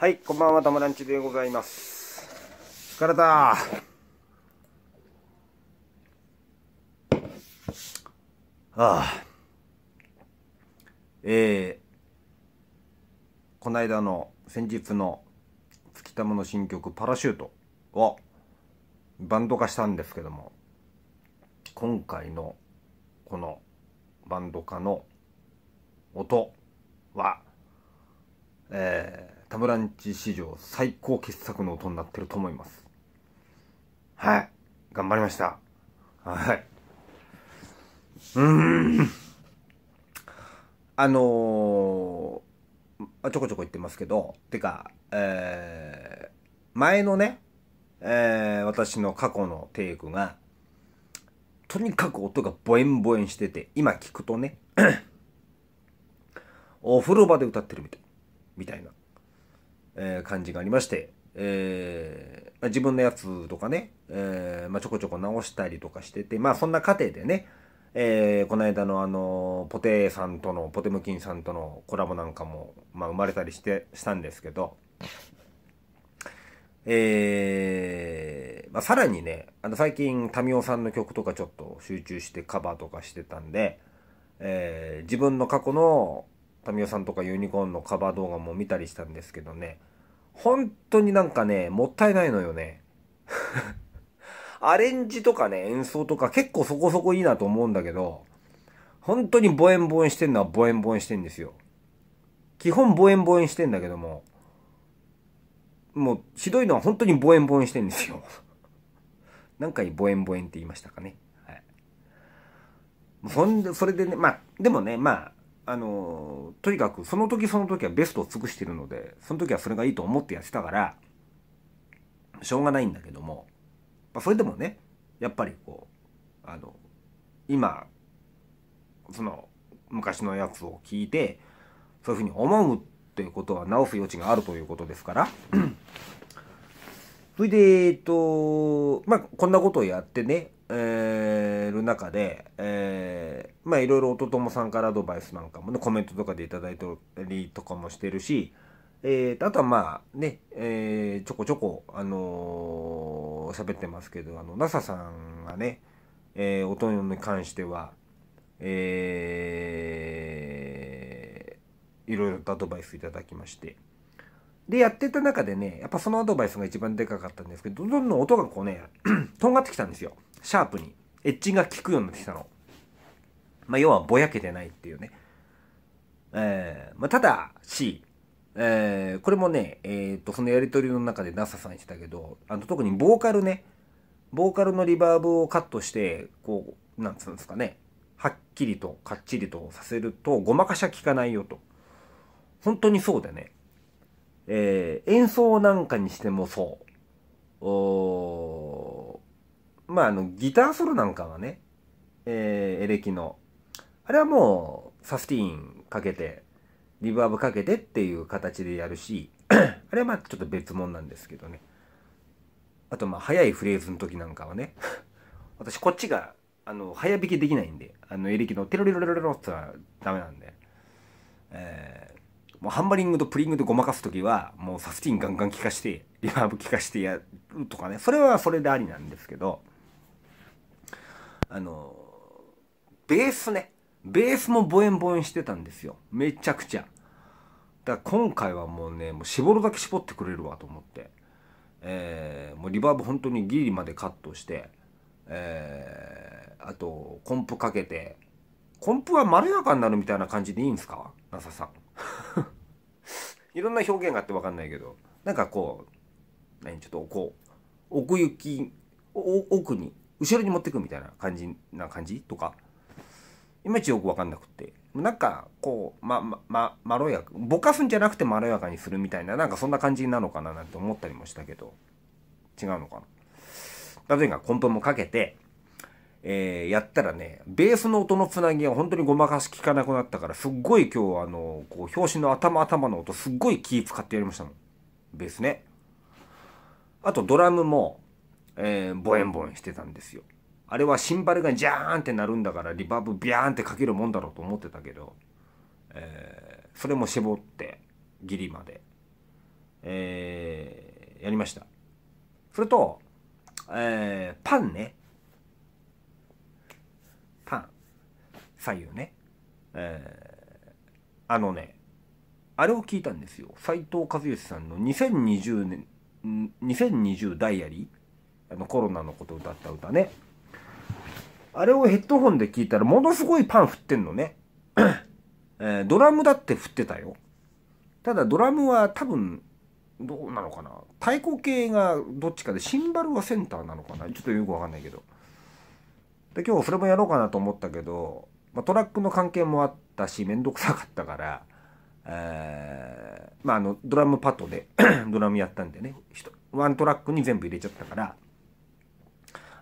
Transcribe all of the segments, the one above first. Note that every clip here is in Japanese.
はい、こんばんは、たまらんちでございます。疲れた。ああ。えー、この間の、先日の、月玉の新曲、パラシュートを、バンド化したんですけども、今回の、この、バンド化の、音は、えー、タブランチ史上最高傑作の音になってると思います。はい。頑張りました。はい。うーん。あのー、ちょこちょこ言ってますけど、てか、えー、前のね、えー、私の過去のテイクが、とにかく音がボエンボエンしてて、今聞くとね、お風呂場で歌ってるみたい。みたいな。え感じがありまして、えま自分のやつとかね、えまちょこちょこ直したりとかしてて、まあそんな過程でね、えー、この間のあのポテさんとのポテムキンさんとのコラボなんかも、まあ、生まれたりしてしたんですけど、えーまあ、さらにねあの最近民生さんの曲とかちょっと集中してカバーとかしてたんで、えー、自分の過去の民生さんとかユニコーンのカバー動画も見たりしたんですけどね本当になんかね、もったいないのよね。アレンジとかね、演奏とか結構そこそこいいなと思うんだけど、本当にボエンボエンしてんのはボエンボエンしてんですよ。基本ボエンボエンしてんだけども、もうひどいのは本当にボエンボエンしてんですよ。何回ボエンボエンって言いましたかね。はい。そんで、それでね、まあ、でもね、まあ、あのとにかくその時その時はベストを尽くしてるのでその時はそれがいいと思ってやってたからしょうがないんだけども、まあ、それでもねやっぱりこうあの今その昔のやつを聞いてそういうふうに思うっていうことは直す余地があるということですから それでえっとまあこんなことをやってねえー、る中で、えー、まあいろいろ弟友さんからアドバイスなんかもね、コメントとかで頂いたりとかもしてるし、えー、あとはまあね、えー、ちょこちょこ、あのー、喋ってますけど、あの、NASA さんがね、えー、音に関しては、えー、いろいろとアドバイスいただきまして、で、やってた中でね、やっぱそのアドバイスが一番でかかったんですけど、どんどん音がこうね、とんがってきたんですよ。シャープにエッジが効くようになってきたの。まあ、要はぼやけてないっていうね。えー、まあ、ただし、えー、これもね、えっ、ー、と、そのやり取りの中で NASA さん言ってたけど、あの、特にボーカルね、ボーカルのリバーブをカットして、こう、なんつうんですかね、はっきりと、かっちりとさせると、ごまかしは効かないよと。本当にそうだね。え演奏なんかにしてもそう。おまあ、あの、ギターソロなんかはね、えー、エレキの。あれはもう、サスティーンかけて、リバーブかけてっていう形でやるし、あれはまあちょっと別物なんですけどね。あとまあ早いフレーズの時なんかはね、私こっちが、あの、早弾きできないんで、あの、エレキのテロリロリロリロってのはダメなんで、えー、もうハンマリングとプリングでごまかす時は、もうサスティンガンガン効かして、リバーブ効かしてやるとかね、それはそれでありなんですけど、あのベースねベースもボエンボエンしてたんですよめちゃくちゃだから今回はもうねもう絞るだけ絞ってくれるわと思って、えー、もうリバーブ本当にギリまでカットして、えー、あとコンプかけてコンプはまろやかになるみたいな感じでいいんですかなささん いろんな表現があって分かんないけどなんかこう何ちょっとこう奥行き奥に後ろに持ってくみたいな感じな感じとかいまいちよく分かんなくてなんかこうまままろやかぼかすんじゃなくてまろやかにするみたいななんかそんな感じなのかななんて思ったりもしたけど違うのかな例えばコンプもかけてえー、やったらね、ベースの音のつなぎが本当にごまかし効かなくなったから、すっごい今日あの、こう、表紙の頭頭の音、すっごい気使ってやりましたもん。ベースね。あとドラムも、えー、ボエンボエンしてたんですよ。あれはシンバルがジャーンってなるんだからリバーブビャーンってかけるもんだろうと思ってたけど、えー、それも絞ってギリまで、えー、やりました。それと、えー、パンね。パン。左右ね。えー、あのね、あれを聞いたんですよ。斎藤和義さんの2020年、2020ダイアリー。あのコロナのこと歌った歌ねあれをヘッドホンで聞いたらものすごいパン振ってんのね、えー、ドラムだって振ってたよただドラムは多分どうなのかな太鼓系がどっちかでシンバルはセンターなのかなちょっとよくわかんないけどで今日それもやろうかなと思ったけど、まあ、トラックの関係もあったし面倒くさかったから、えー、まああのドラムパッドでドラムやったんでねワントラックに全部入れちゃったから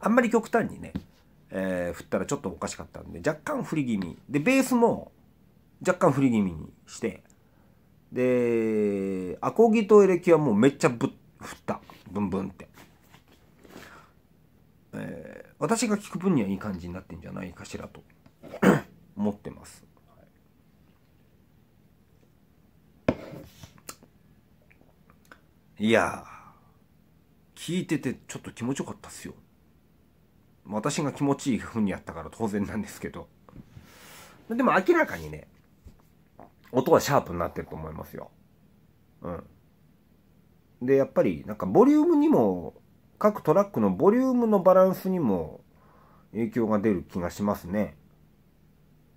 あんまり極端にね、えー、振ったらちょっとおかしかったんで若干振り気味でベースも若干振り気味にしてでアコギとエレキはもうめっちゃぶっ振ったブンブンって、えー、私が聞く分にはいい感じになってんじゃないかしらと 思ってます、い、いや聞いててちょっと気持ちよかったっすよ私が気持ちいい風にやったから当然なんですけど。でも明らかにね、音はシャープになってると思いますよ。うん。で、やっぱりなんかボリュームにも、各トラックのボリュームのバランスにも影響が出る気がしますね。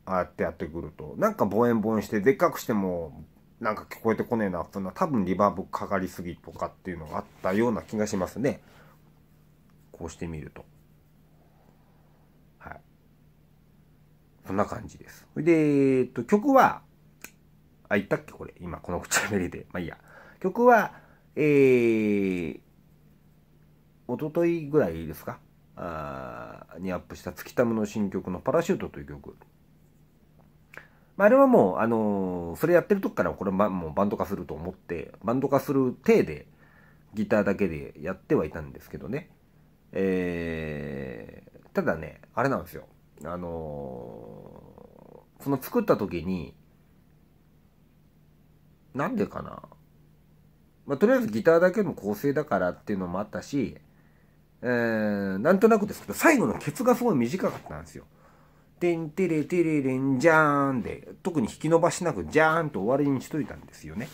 ああやってやってくると。なんかボエンボエンして、でっかくしても、なんか聞こえてこねえな、そんな多分リバーブかかりすぎとかっていうのがあったような気がしますね。こうしてみると。そんな感じです。で、えっと、曲は、あ、言ったっけこれ。今、この口喋りで。まあいいや。曲は、えー、おとといぐらいですかあにアップした月タムの新曲のパラシュートという曲。まあ、あれはもう、あのー、それやってる時からこれ、ま、もうバンド化すると思って、バンド化する体で、ギターだけでやってはいたんですけどね。えー、ただね、あれなんですよ。あのー、その作った時に、なんでかな。まあ、とりあえずギターだけの構成だからっていうのもあったし、えー、なんとなくですけど、最後のケツがすごい短かったんですよ。てんてれてれれんじゃーんで、特に引き伸ばしなくじゃーんと終わりにしといたんですよね。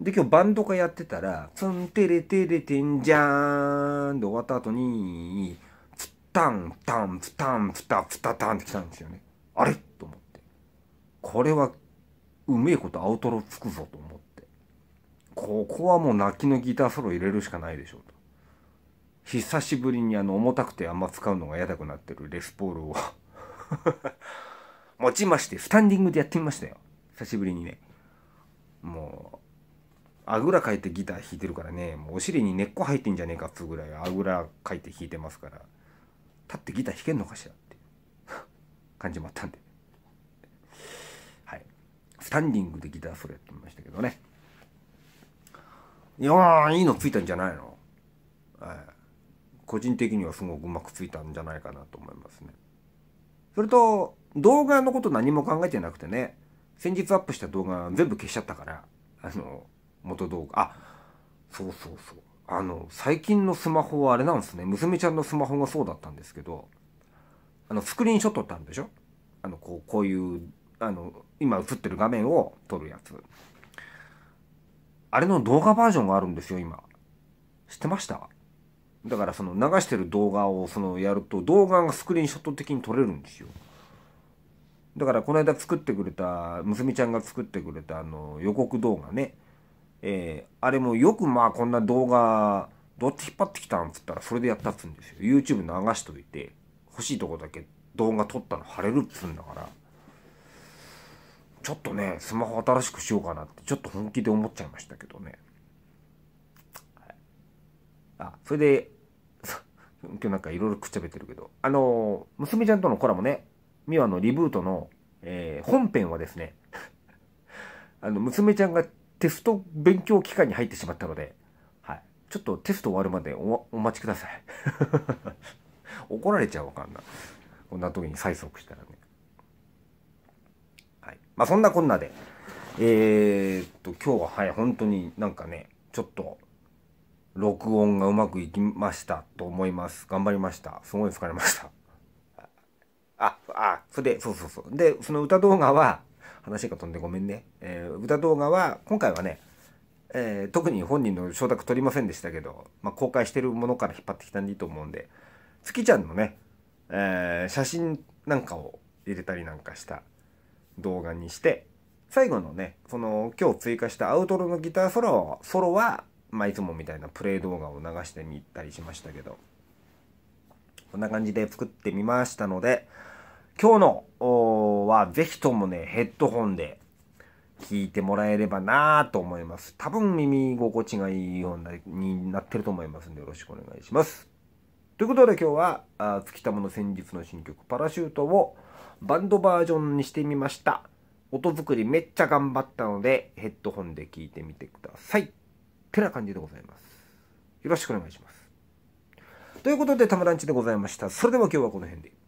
で、今日バンドがやってたら、ツンテレテレテンじゃーんで終わった後に、タンタンツタンツタツタタンって来たんですよねあれと思ってこれはうめえことアウトロつくぞと思ってここはもう泣きのギターソロ入れるしかないでしょうと久しぶりにあの重たくてあんま使うのが嫌だくなってるレスポールを 持ちましてスタンディングでやってみましたよ久しぶりにねもうあぐらかいてギター弾いてるからねもうお尻に根っこ入ってんじゃねえかっつうぐらいあぐらかいて弾いてますから立ってギター弾けんのかしらって 感じもあったんで、はい、スタンディングでギターソロやってみましたけどねいやいいのついたんじゃないの、はい、個人的にはすごくうまくついたんじゃないかなと思いますねそれと動画のこと何も考えてなくてね先日アップした動画全部消しちゃったからあの元動画あそうそうそうあの最近のスマホはあれなんですね娘ちゃんのスマホがそうだったんですけどあのスクリーンショットってあるでしょあのこうこういうあの今映ってる画面を撮るやつあれの動画バージョンがあるんですよ今知ってましただからその流してる動画をそのやると動画がスクリーンショット的に撮れるんですよだからこの間作ってくれた娘ちゃんが作ってくれたあの予告動画ねえー、あれもよくまあこんな動画、どっち引っ張ってきたんつったらそれでやったっつうんですよ。YouTube 流しといて、欲しいとこだけ動画撮ったの貼れるっつうんだから、ちょっとね、スマホ新しくしようかなって、ちょっと本気で思っちゃいましたけどね。はい、あ、それで、今日なんかいろいろくっちゃべってるけど、あのー、娘ちゃんとのコラボね、ミワのリブートの、えー、本編はですね、あの、娘ちゃんがテスト勉強期間に入ってしまったので、はい、ちょっとテスト終わるまでお待ちください 怒られちゃうわかんなこんな時に催促したらねはいまあそんなこんなでえー、っと今日ははい本当になんかねちょっと録音がうまくいきましたと思います頑張りましたすごい疲れましたああそれでそうそうそうでその歌動画は話が飛んでごめんね。えー、歌動画は、今回はね、えー、特に本人の承諾取りませんでしたけど、まあ、公開してるものから引っ張ってきたんでいいと思うんで、月ちゃんのね、えー、写真なんかを入れたりなんかした動画にして、最後のね、その今日追加したアウトロのギターソロソロは、まあ、いつもみたいなプレイ動画を流してみたりしましたけど、こんな感じで作ってみましたので、今日のはぜひともね、ヘッドホンで聞いてもらえればなと思います。多分耳心地がいいようになってると思いますんでよろしくお願いします。ということで今日は、あ月玉の戦術の新曲パラシュートをバンドバージョンにしてみました。音作りめっちゃ頑張ったのでヘッドホンで聞いてみてください。ってな感じでございます。よろしくお願いします。ということで、たまランチでございました。それでは今日はこの辺で。